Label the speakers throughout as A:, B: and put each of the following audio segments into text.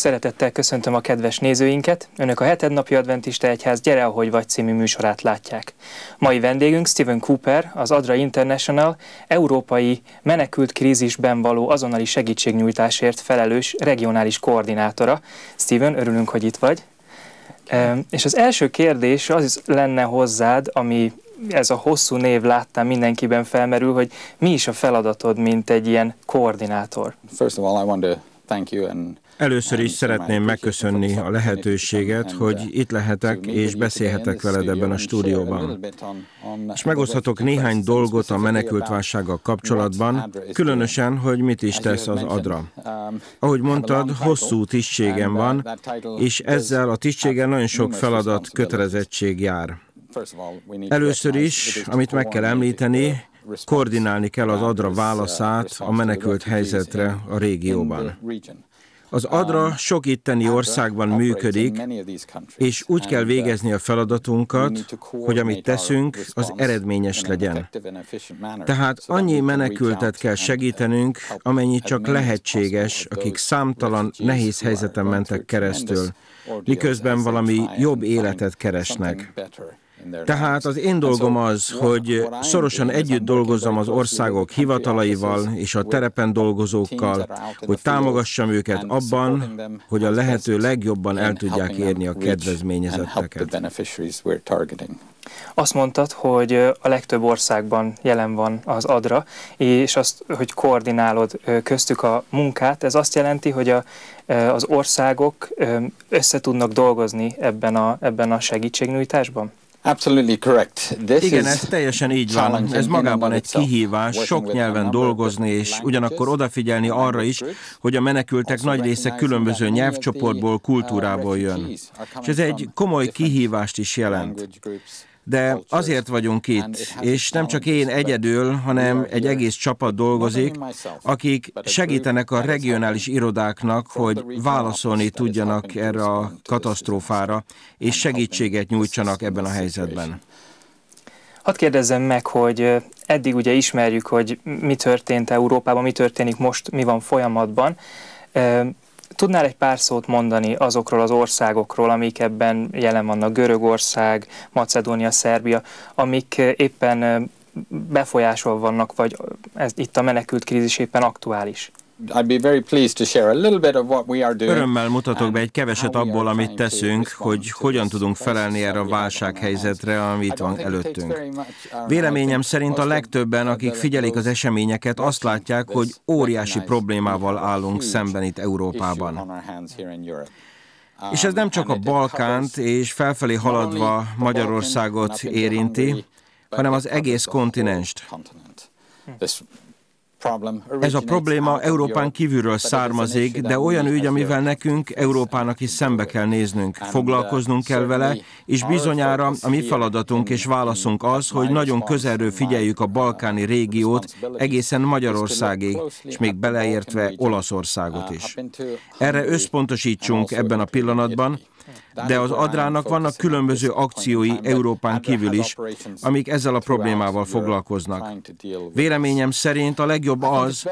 A: szeretettel köszöntöm a kedves nézőinket. Önök a hetednapi adventista egyház Gyere, ahogy vagy című műsorát látják. Mai vendégünk Stephen Cooper, az Adra International európai menekült krízisben való azonnali segítségnyújtásért felelős regionális koordinátora. Stephen, örülünk, hogy itt vagy. és az első kérdés az lenne hozzád, ami ez a hosszú név láttam mindenkiben felmerül, hogy mi is a feladatod, mint egy ilyen koordinátor? First of all, I want to thank you and
B: Először is szeretném megköszönni a lehetőséget, hogy itt lehetek és beszélhetek veled ebben a stúdióban. És megoszthatok néhány dolgot a menekültválsággal kapcsolatban, különösen, hogy mit is tesz az ADRA. Ahogy mondtad, hosszú tisztségem van, és ezzel a tisztséggel nagyon sok feladat, kötelezettség jár. Először is, amit meg kell említeni, koordinálni kell az ADRA válaszát a menekült helyzetre a régióban. Az ADRA um, sok itteni országban működik, és úgy kell uh, végezni a feladatunkat, hogy amit teszünk, az eredményes legyen. Tehát annyi menekültet kell uh, segítenünk, amennyi csak lehetséges, akik számtalan nehéz helyzeten mentek keresztül, miközben valami jobb életet keresnek. Tehát az én dolgom az, hogy szorosan együtt dolgozzam az országok hivatalaival és a terepen dolgozókkal, hogy támogassam őket abban, hogy a lehető legjobban el tudják érni a kedvezményezetteket.
A: Azt mondtad, hogy a legtöbb országban jelen van az ADRA, és azt, hogy koordinálod köztük a munkát, ez azt jelenti, hogy a, az országok összetudnak dolgozni ebben a, ebben a segítségnyújtásban? Absolutely correct. This Igen, ez
B: teljesen így van. Ez magában egy kihívás, sok nyelven dolgozni, és ugyanakkor odafigyelni arra is, hogy a menekültek nagy része különböző nyelvcsoportból, uh, kultúrából jön. És ez egy komoly kihívást is jelent de azért vagyunk itt, és nem csak én egyedül, hanem egy egész csapat dolgozik, akik segítenek a regionális irodáknak, hogy válaszolni tudjanak erre a katasztrófára, és segítséget nyújtsanak ebben a helyzetben.
A: Hadd kérdezzem meg, hogy eddig ugye ismerjük, hogy mi történt Európában, mi történik most, mi van folyamatban. Tudnál egy pár szót mondani azokról az országokról, amik ebben jelen vannak, Görögország, Macedónia, Szerbia, amik eh, éppen eh, befolyásol vannak, vagy ez itt a menekült krízis éppen aktuális? Örömmel
B: mutatok be egy keveset abból, amit teszünk, hogy hogyan tudunk felelni erre a válsághelyzetre, um, amit van előttünk. Uh, Véleményem szerint a legtöbben, akik figyelik az eseményeket, azt látják, hogy óriási problémával állunk szemben itt Európában. És ez um, nem csak a Balkánt és felfelé haladva Magyarországot érinti, hanem az egész kontinenst.
C: Ez a probléma Európán kívülről származik, de olyan ügy, amivel
B: nekünk, Európának is szembe kell néznünk, foglalkoznunk kell vele, és bizonyára a mi feladatunk és válaszunk az, hogy nagyon közelről figyeljük a balkáni régiót egészen Magyarországig, és még hát beleértve Olaszországot is. Hát, Erre összpontosítsunk ebben a pillanatban, de az Adrának vannak különböző akciói Európán kívül is, amik ezzel a problémával foglalkoznak. Véleményem szerint a legjobb az,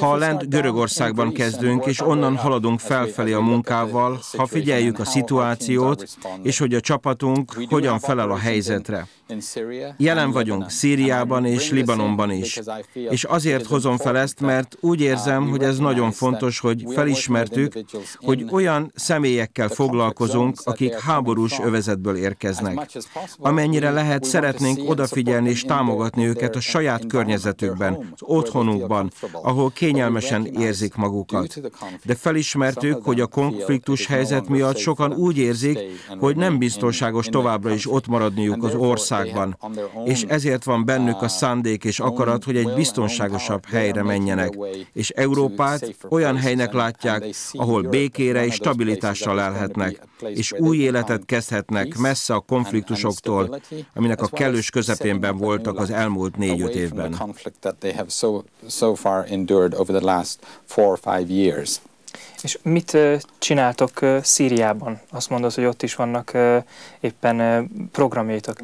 B: ha lent Görögországban kezdünk, és onnan haladunk felfelé a munkával, ha figyeljük a szituációt, és hogy a csapatunk hogyan felel a helyzetre. Jelen vagyunk Szíriában és Libanonban is. És azért hozom fel ezt, mert úgy érzem, uh, hogy ez nagyon fontos, hogy felismertük, hogy olyan személyekkel foglalkozunk, akik háborús övezetből érkeznek. Amennyire lehet, szeretnénk odafigyelni és támogatni őket a saját környezetükben, az otthonukban, ahol kényelmesen érzik magukat. De felismertük, hogy a konfliktus helyzet miatt sokan úgy érzik, hogy nem biztonságos továbbra is ott maradniuk az országban, és ezért van bennük a uh, szándék és akarat, hogy egy biztonságosabb helyre menjenek, és Európát olyan helynek látják, ahol békére és stabilitásra lelhetnek, és új életet kezdhetnek messze a konfliktusoktól, aminek a kellős közepénben voltak az elmúlt négy-öt évben.
A: És mit csináltok Szíriában? Azt mondod, hogy ott is vannak éppen programjaitok.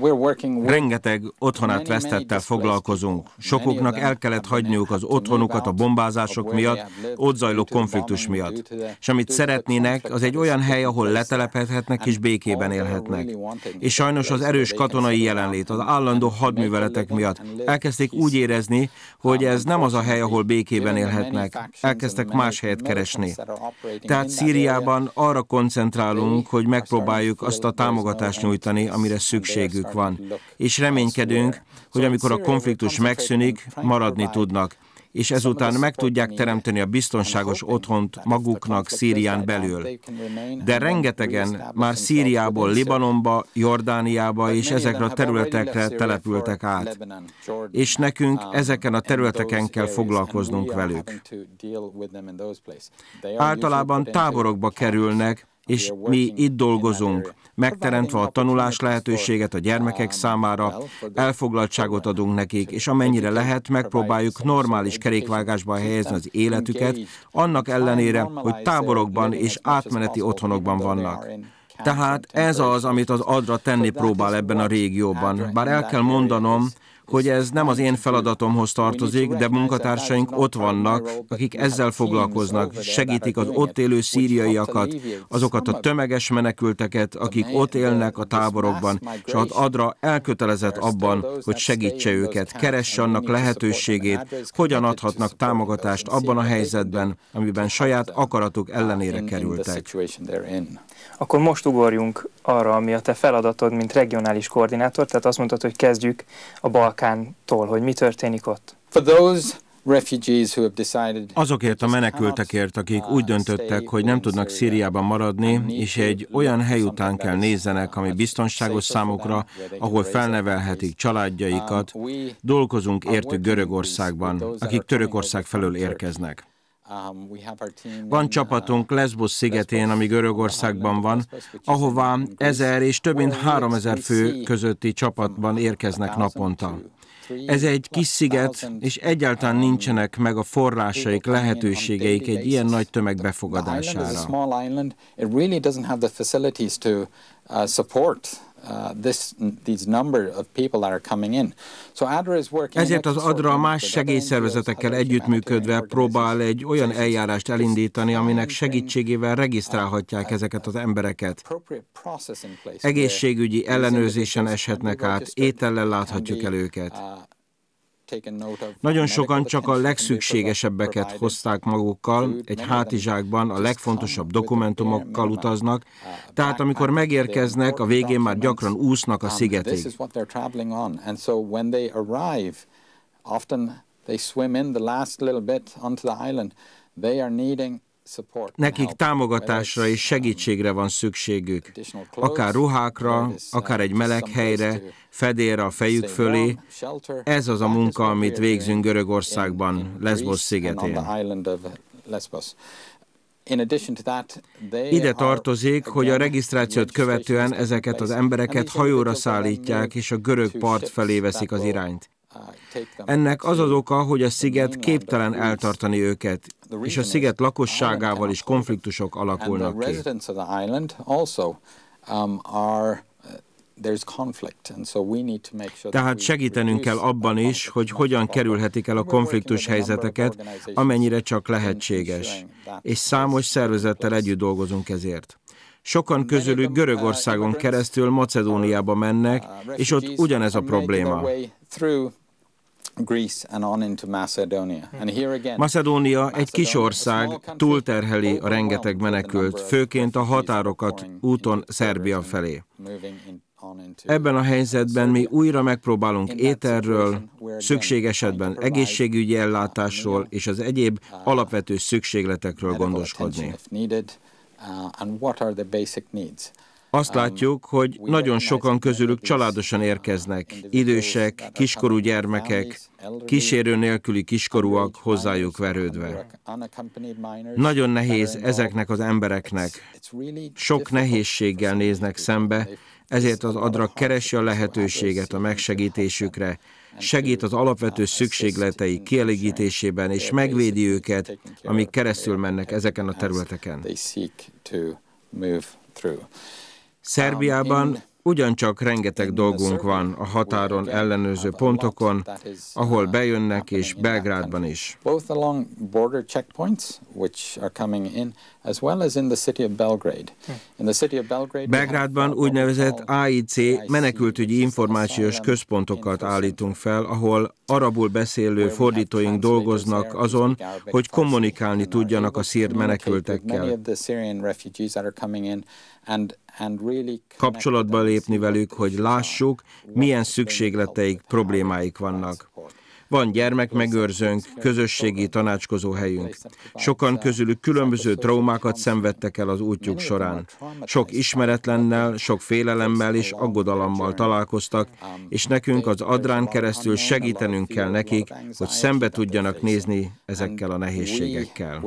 B: Rengeteg otthonát vesztettel foglalkozunk. Sokuknak el kellett hagyniuk az otthonukat a bombázások miatt, ott zajló konfliktus miatt. És amit szeretnének, az egy olyan hely, ahol letelepedhetnek és békében élhetnek. És sajnos az erős katonai jelenlét, az állandó hadműveletek miatt elkezdték úgy érezni, hogy ez nem az a hely, ahol békében élhetnek. Elkezdtek más helyet keresni. Tehát Szíriában arra koncentrálunk, hogy megpróbáljuk azt a támogatást nyújtani, amire szükségük van. És reménykedünk, hogy amikor a konfliktus megszűnik, maradni tudnak és ezután meg tudják teremteni a biztonságos otthont maguknak Szírián belül. De rengetegen már Szíriából Libanonba, Jordániába és ezekre a területekre települtek át. És nekünk ezeken a területeken kell foglalkoznunk velük. Általában táborokba kerülnek, és mi itt dolgozunk, megteremtve a tanulás lehetőséget a gyermekek számára, elfoglaltságot adunk nekik, és amennyire lehet, megpróbáljuk normális kerékvágásba helyezni az életüket, annak ellenére, hogy táborokban és átmeneti otthonokban vannak. Tehát ez az, amit az Adra tenni próbál ebben a régióban. Bár el kell mondanom, hogy ez nem az én feladatomhoz tartozik, de munkatársaink ott vannak, akik ezzel foglalkoznak, segítik az ott élő szíriaiakat, azokat a tömeges menekülteket, akik ott élnek a táborokban, és az Adra elkötelezett abban, hogy segítse őket, keresse annak lehetőségét, hogyan adhatnak támogatást abban a helyzetben, amiben saját akaratuk ellenére kerültek.
A: Akkor most ugorjunk arra, ami a te feladatod, mint regionális koordinátor, tehát azt mondtad, hogy kezdjük a Balkántól, hogy mi történik ott. For those
B: Azokért a menekültekért, akik uh, úgy döntöttek, hogy nem tudnak Szíriában maradni, és egy olyan hely után kell nézzenek, ami uh, biztonságos számukra, ahol felnevelhetik családjaikat, uh, dolgozunk értük Görögországban, akik Törökország felől érkeznek.
C: Um, van uh,
B: csapatunk Lesbos szigetén, ami Görögországban van, ahová ezer és több mint háromezer fő közötti csapatban uh, érkeznek naponta. Ez egy kis sziget, és egyáltalán um, nincsenek meg a forrásaik, lehetőségeik egy ilyen nagy tömeg befogadására.
C: Uh, this, these number of people that are coming in. So ADRA is working Ezért az
B: ADRA más segélyszervezetekkel együttműködve próbál egy olyan eljárást elindítani, aminek segítségével regisztrálhatják uh, ezeket az embereket.
C: Egészségügyi ellenőrzésen eshetnek át, étellel láthatjuk el őket. Uh,
B: nagyon sokan csak a legszükségesebbeket hozták magukkal, egy hátizsákban a legfontosabb dokumentumokkal uh, utaznak, tehát amikor megérkeznek, a végén már gyakran úsznak a um, szigetig.
C: Often they swim in the last little bit onto the island. They are needing
B: Nekik támogatásra és um, segítségre van szükségük, akár ruhákra, akár egy uh, meleg helyre, fedélre a fejük fölé. Ez az a munka, amit végzünk Görögországban, Lesbos szigetén. Ide tartozik, hogy a regisztrációt követően ezeket az embereket hajóra szállítják, és a görög part felé veszik az irányt. Uh, Ennek az az oka, hogy a sziget képtelen eltartani őket, és a sziget lakosságával is konfliktusok alakulnak ki.
C: Um, uh, Tehát segítenünk kell abban
B: is, hogy hogyan kerülhetik el a konfliktus helyzeteket, amennyire csak lehetséges, és számos szervezettel együtt dolgozunk ezért. Sokan közülük uh, Görögországon keresztül uh, Macedóniába mennek, és ott ugyanez a probléma. Macedónia egy kis ország, túlterheli a rengeteg menekült, főként a határokat úton Szerbia felé. Ebben a helyzetben mi újra megpróbálunk ételről, szükség esetben egészségügyi ellátásról és az egyéb uh, alapvető szükségletekről gondoskodni. Azt látjuk, hogy nagyon sokan közülük családosan érkeznek, idősek, kiskorú gyermekek, kísérő nélküli kiskorúak hozzájuk verődve.
C: Nagyon nehéz ezeknek
B: az embereknek, sok nehézséggel néznek szembe, ezért az adra keresi a lehetőséget a megsegítésükre, segít az alapvető szükségletei kielégítésében, és megvédi őket, amíg keresztül mennek ezeken a területeken. Szerbiában ugyancsak rengeteg dolgunk van a határon ellenőrző pontokon, ahol bejönnek, és Belgrádban is. Belgrádban úgynevezett AIC menekültügyi információs központokat állítunk fel, ahol arabul beszélő fordítóink dolgoznak azon, hogy kommunikálni tudjanak a szír menekültekkel kapcsolatba lépni velük, hogy lássuk, milyen szükségleteik, problémáik vannak. Van gyermekmegőrzőnk, közösségi tanácskozó helyünk. Sokan közülük különböző traumákat szenvedtek el az útjuk során. Sok ismeretlennel, sok félelemmel és aggodalommal találkoztak, um, és nekünk az adrán keresztül segítenünk kell nekik, hogy szembe tudjanak nézni ezekkel a nehézségekkel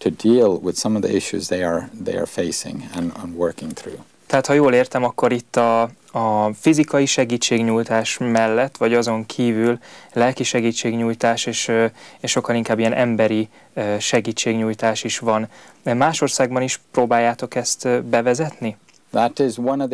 C: to deal with some of the issues they are, they are facing and, and working
A: through. Tehát ha jól értem, akkor itt a, a fizikai segítségnyújtás mellett, vagy azon kívül lelki segítségnyújtás, és, és sokkal inkább ilyen emberi segítségnyújtás is van. Más országban is próbáljátok ezt bevezetni?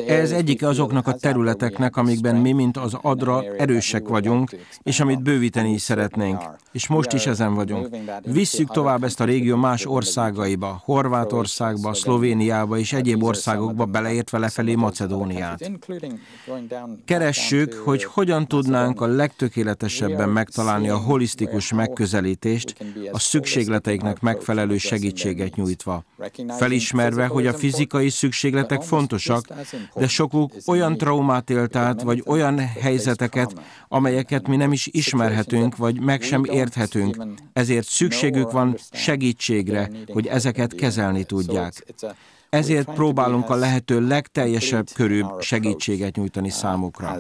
A: Ez egyik
B: azoknak a területeknek, amikben mi, mint az ADRA, erősek vagyunk, és amit bővíteni is szeretnénk. És most is ezen vagyunk. Visszük tovább ezt a régió más országaiba, Horvátországba, Szlovéniába és egyéb országokba, beleértve lefelé Macedóniát. Keressük, hogy hogyan tudnánk a legtökéletesebben megtalálni a holisztikus megközelítést, a szükségleteiknek megfelelő segítséget nyújtva. Felismerve, hogy a fizikai szükségletek fontos fontosak, de sokuk olyan traumát élt át, vagy olyan helyzeteket, amelyeket mi nem is ismerhetünk, vagy meg sem érthetünk. Ezért szükségük van segítségre, hogy ezeket kezelni tudják. Ezért próbálunk a lehető legteljesebb körű segítséget nyújtani számukra.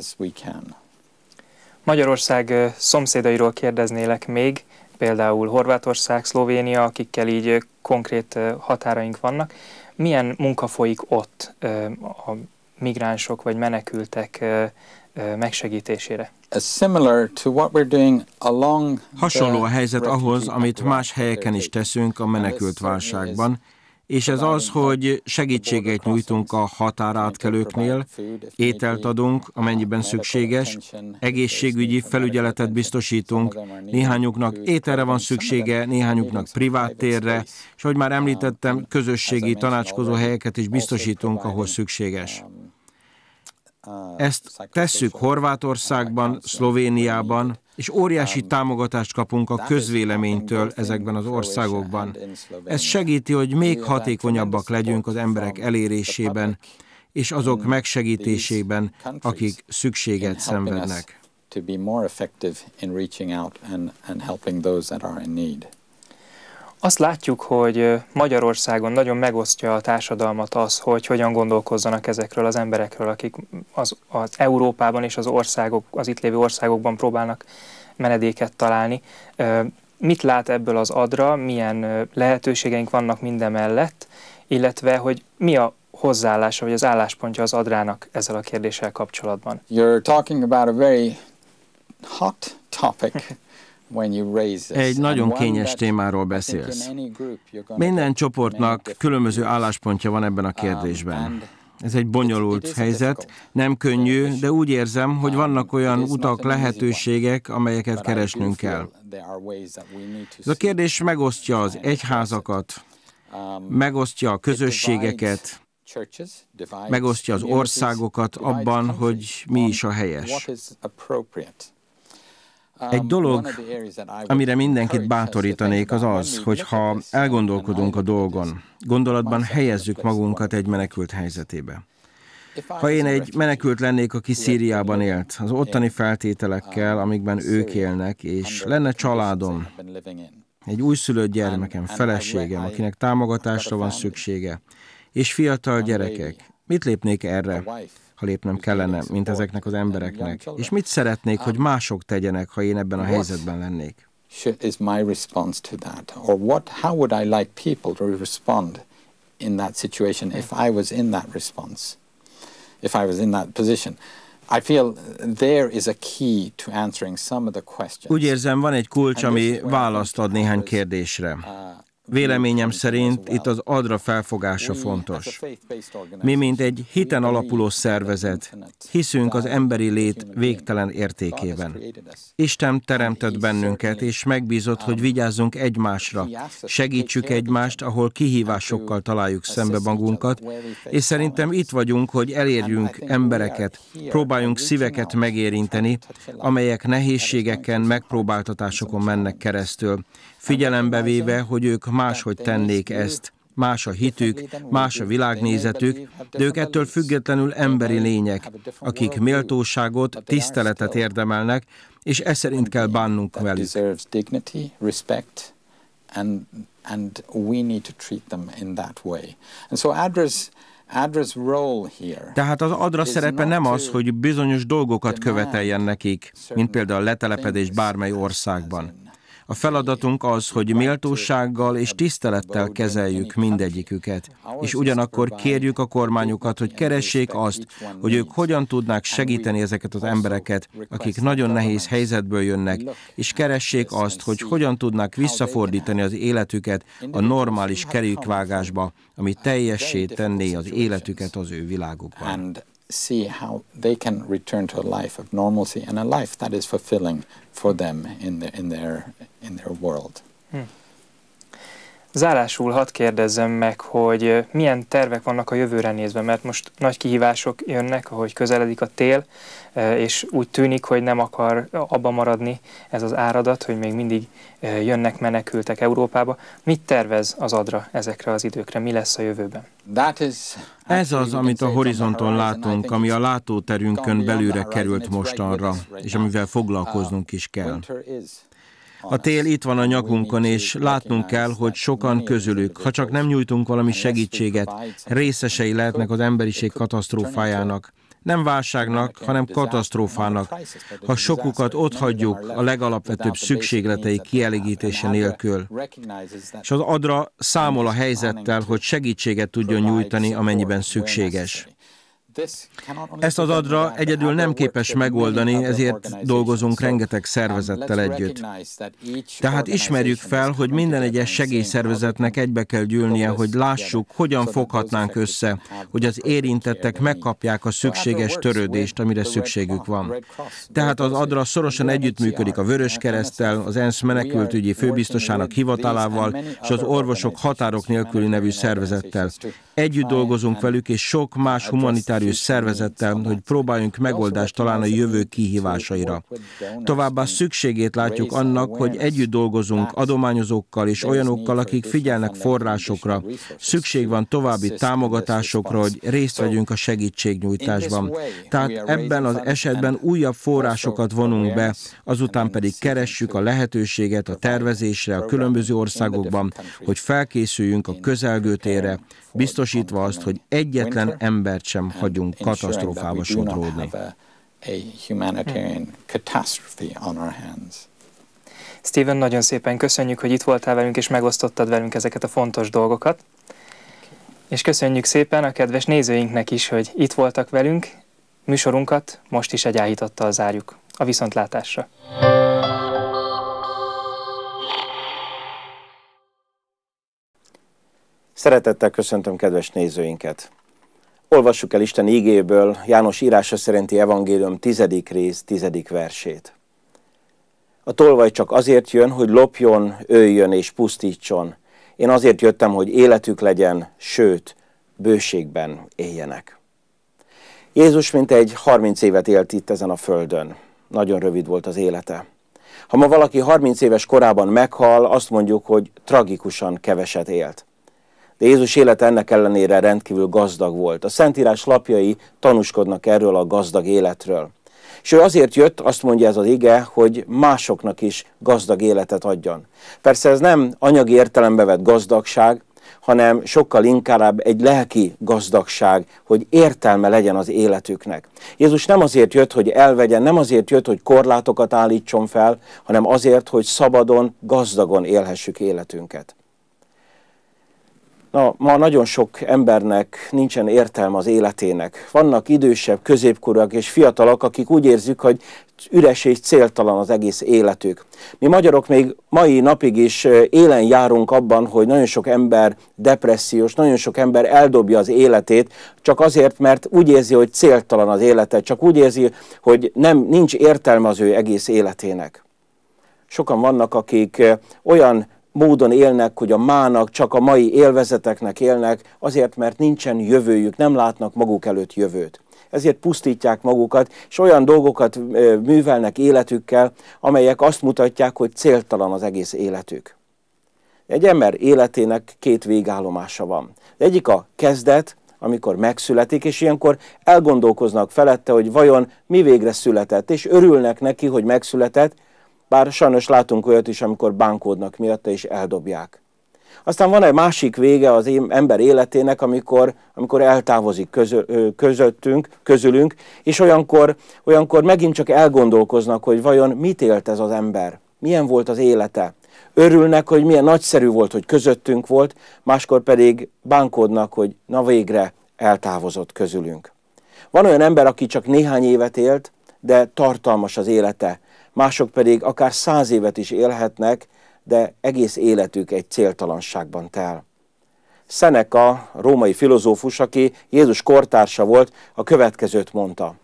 A: Magyarország szomszédairól kérdeznélek még, például Horvátország, Szlovénia, akikkel így konkrét határaink vannak milyen munka folyik ott a migránsok vagy menekültek megsegítésére?
C: Hasonló a helyzet
A: ahhoz,
B: amit más helyeken is teszünk a menekült válságban, és ez az, hogy segítséget nyújtunk a határátkelőknél, ételt adunk, amennyiben szükséges, egészségügyi felügyeletet biztosítunk, néhányuknak ételre van szüksége, néhányuknak privát térre, és ahogy már említettem, közösségi tanácskozó helyeket is biztosítunk, ahol szükséges. Ezt tesszük Horvátországban, Szlovéniában, és óriási um, támogatást kapunk a közvéleménytől ezekben az országokban. Ez segíti, hogy még hatékonyabbak legyünk az emberek elérésében, és azok megsegítésében, akik szükséget szenvednek.
C: to be more effective in reaching out and, and helping those that are in need.
A: Azt látjuk, hogy Magyarországon nagyon megosztja a társadalmat az, hogy hogyan gondolkozzanak ezekről az emberekről, akik az, az Európában és az országok, az itt lévő országokban próbálnak menedéket találni. Mit lát ebből az adra, milyen lehetőségeink vannak mindemellett, illetve hogy mi a hozzáállása vagy az álláspontja az adrának ezzel a kérdéssel kapcsolatban? You're talking
C: about a very hot topic. Egy nagyon kényes témáról beszélsz.
B: Minden csoportnak különböző álláspontja van ebben a um, kérdésben. Ez egy bonyolult helyzet, nem könnyű, de úgy érzem, hogy um, vannak olyan utak, lehetőségek, amelyeket keresnünk kell. Ez a kérdés megosztja az egyházakat, um, megosztja a közösségeket,
C: megosztja az országokat abban, hogy mi is a helyes.
B: Egy um, dolog, amire mindenkit bátorítanék, az az, hogy ha elgondolkodunk a dolgon, gondolatban helyezzük magunkat egy menekült helyzetébe. Ha én egy menekült lennék, aki Szíriában élt, az ottani feltételekkel, um, amikben ők élnek, és lenne családom, egy újszülött um, gyermekem, feleségem, akinek támogatásra van szüksége, és fiatal gyerekek, mit lépnék erre? ha lépnem kellene, mint ezeknek az embereknek? És mit szeretnék, hogy mások tegyenek, ha én ebben a helyzetben lennék?
C: Is my response to that, or what? How would I like people to respond in that situation if I was in that response, if I was in that position? Úgy érzem,
B: van egy kulcs, ami választ ad néhány kérdésre. Uh, Véleményem szerint itt az adra felfogása fontos. Mi, mint egy hiten alapuló szervezet, hiszünk az emberi lét végtelen értékében. Isten teremtett bennünket, és megbízott, hogy vigyázzunk egymásra, segítsük egymást, ahol kihívásokkal találjuk szembe magunkat, és szerintem itt vagyunk, hogy elérjünk embereket, próbáljunk szíveket megérinteni, amelyek nehézségeken, megpróbáltatásokon mennek keresztül, figyelembe véve, hogy ők máshogy tennék ezt. Más a hitük, más a világnézetük, de ők ettől függetlenül emberi lények, akik méltóságot, tiszteletet érdemelnek, és ez szerint kell bánnunk velük.
C: tehát az adra szerepe nem az,
B: hogy bizonyos dolgokat követeljen nekik, mint például letelepedés bármely országban. A feladatunk az, hogy méltósággal és tisztelettel kezeljük mindegyiküket, és ugyanakkor kérjük a kormányokat, hogy keressék azt, hogy ők hogyan tudnák segíteni ezeket az embereket, akik nagyon nehéz helyzetből jönnek, és keressék azt, hogy hogyan tudnák visszafordítani az életüket a normális kerékvágásba, ami teljessé tenné az életüket az ő világukban.
C: see how they can return to a life of normalcy and a life that
A: is fulfilling for them in, the, in, their, in their world. Mm. Zárásul hadd kérdezzem meg, hogy milyen tervek vannak a jövőre nézve, mert most nagy kihívások jönnek, ahogy közeledik a tél, és úgy tűnik, hogy nem akar abba maradni ez az áradat, hogy még mindig jönnek menekültek Európába. Mit tervez az ADRA ezekre az időkre? Mi lesz a jövőben?
B: Ez az, amit a horizonton látunk, ami a látóterünkön belülre került mostanra, és amivel foglalkoznunk is uh, kell. A tél itt van a nyakunkon, és látnunk kell, hogy sokan közülük, ha csak nem nyújtunk valami segítséget, részesei lehetnek az emberiség katasztrófájának nem válságnak, hanem katasztrófának, ha sokukat ott hagyjuk a legalapvetőbb szükségletei kielégítése nélkül. És az adra számol a helyzettel, hogy segítséget tudjon nyújtani, amennyiben szükséges. Ezt az adra egyedül nem képes megoldani, ezért dolgozunk rengeteg szervezettel együtt.
C: Tehát ismerjük fel, hogy
B: minden egyes segélyszervezetnek egybe kell gyűlnie, hogy lássuk, hogyan foghatnánk össze, hogy az érintettek megkapják a szükséges törődést, amire szükségük van. Tehát az ADRA szorosan együttműködik a Vörös Keresztel, az ENSZ menekültügyi főbiztosának hivatalával és az Orvosok Határok Nélküli nevű szervezettel. Együtt dolgozunk velük és sok más hát, humanitárius szervezettel, hogy próbáljunk megoldást találni a jövő kihívásaira. Továbbá szükségét látjuk annak, hogy együtt dolgozunk adományozókkal és olyanokkal, akik figyelnek forrásokra. Szükség van további támogatásokra, hogy részt vegyünk a segítségnyújtásban. Tehát ebben az esetben újabb forrásokat vonunk be, azután pedig keressük a lehetőséget a tervezésre a különböző országokban, hogy felkészüljünk a közelgőtérre, biztos biztosítva azt, hogy egyetlen embert
A: sem hagyunk katasztrófába sodródni. Hmm. Steven, nagyon szépen köszönjük, hogy itt voltál velünk és megosztottad velünk ezeket a fontos dolgokat. És köszönjük szépen a kedves nézőinknek is, hogy itt voltak velünk. Műsorunkat most is egy áhítattal zárjuk. A viszontlátásra!
B: Szeretettel köszöntöm kedves nézőinket! Olvassuk el Isten ígéből János írása szerinti evangélium tizedik rész, tizedik versét. A tolvaj csak azért jön, hogy lopjon, öljön és pusztítson. Én azért jöttem, hogy életük legyen, sőt, bőségben éljenek. Jézus mint egy 30 évet élt itt ezen a földön. Nagyon rövid volt az élete. Ha ma valaki 30 éves korában meghal, azt mondjuk, hogy tragikusan keveset élt. De Jézus élete ennek ellenére rendkívül gazdag volt. A Szentírás lapjai tanúskodnak erről a gazdag életről. És ő azért jött, azt mondja ez az ige, hogy másoknak is gazdag életet adjon. Persze ez nem anyagi értelembe vett gazdagság, hanem sokkal inkább egy lelki gazdagság, hogy értelme legyen az életüknek. Jézus nem azért jött, hogy elvegyen, nem azért jött, hogy korlátokat állítson fel, hanem azért, hogy szabadon, gazdagon élhessük életünket. Na, ma nagyon sok embernek nincsen értelme az életének. Vannak idősebb, középkorúak és fiatalok, akik úgy érzik, hogy üres és céltalan az egész életük. Mi magyarok még mai napig is élen járunk abban, hogy nagyon sok ember depressziós, nagyon sok ember eldobja az életét, csak azért, mert úgy érzi, hogy céltalan az élete, csak úgy érzi, hogy nem, nincs értelme az ő egész életének. Sokan vannak, akik olyan módon élnek, hogy a mának, csak a mai élvezeteknek élnek, azért, mert nincsen jövőjük, nem látnak maguk előtt jövőt. Ezért pusztítják magukat, és olyan dolgokat művelnek életükkel, amelyek azt mutatják, hogy céltalan az egész életük. Egy ember életének két végállomása van. Az egyik a kezdet, amikor megszületik, és ilyenkor elgondolkoznak felette, hogy vajon mi végre született, és örülnek neki, hogy megszületett, bár sajnos látunk olyat is, amikor bánkódnak miatta és eldobják. Aztán van egy másik vége az ember életének, amikor, amikor eltávozik közö, közöttünk, közülünk, és olyankor, olyankor megint csak elgondolkoznak, hogy vajon mit élt ez az ember, milyen volt az élete. Örülnek, hogy milyen nagyszerű volt, hogy közöttünk volt, máskor pedig bánkódnak, hogy na végre eltávozott közülünk. Van olyan ember, aki csak néhány évet élt, de tartalmas az élete, mások pedig akár száz évet is élhetnek, de egész életük egy céltalanságban tel. Seneca, római filozófus, aki Jézus kortársa volt, a következőt mondta.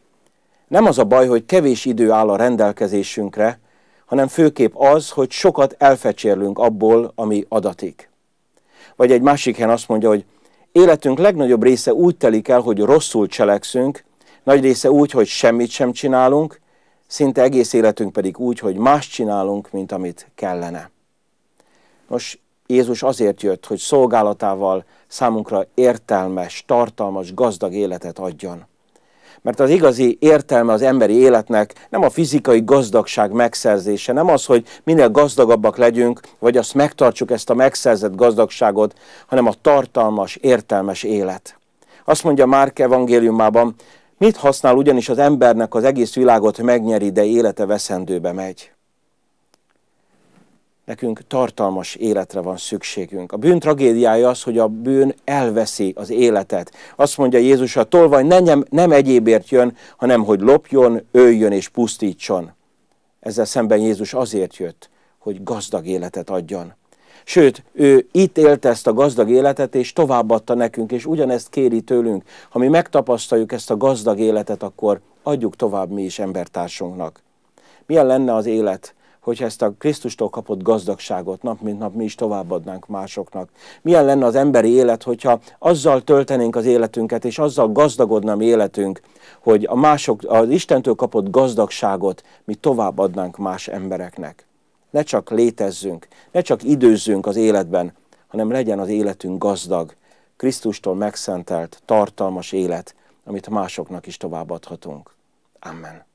B: Nem az a baj, hogy kevés idő áll a rendelkezésünkre, hanem főképp az, hogy sokat elfecsérlünk abból, ami adatik. Vagy egy másik helyen azt mondja, hogy életünk legnagyobb része úgy telik el, hogy rosszul cselekszünk, nagy része úgy, hogy semmit sem csinálunk, szinte egész életünk pedig úgy, hogy más csinálunk, mint amit kellene. Nos, Jézus azért jött, hogy szolgálatával számunkra értelmes, tartalmas, gazdag életet adjon. Mert az igazi értelme az emberi életnek nem a fizikai gazdagság megszerzése, nem az, hogy minél gazdagabbak legyünk, vagy azt megtartsuk ezt a megszerzett gazdagságot, hanem a tartalmas, értelmes élet. Azt mondja Márk evangéliumában, Mit használ ugyanis az embernek az egész világot megnyeri, de élete veszendőbe megy? Nekünk tartalmas életre van szükségünk. A bűn tragédiája az, hogy a bűn elveszi az életet. Azt mondja Jézus, a tolvaj nem, nem egyébért jön, hanem hogy lopjon, öljön és pusztítson. Ezzel szemben Jézus azért jött, hogy gazdag életet adjon. Sőt, ő itt élte ezt a gazdag életet, és továbbadta nekünk, és ugyanezt kéri tőlünk. Ha mi megtapasztaljuk ezt a gazdag életet, akkor adjuk tovább mi is embertársunknak. Milyen lenne az élet, hogy ezt a Krisztustól kapott gazdagságot nap mint nap mi is továbbadnánk másoknak? Milyen lenne az emberi élet, hogyha azzal töltenénk az életünket, és azzal gazdagodna mi életünk, hogy a mások, az Istentől kapott gazdagságot mi továbbadnánk más embereknek? ne csak létezzünk, ne csak időzzünk az életben, hanem legyen az életünk gazdag, Krisztustól megszentelt, tartalmas élet, amit másoknak is továbbadhatunk.
A: Amen.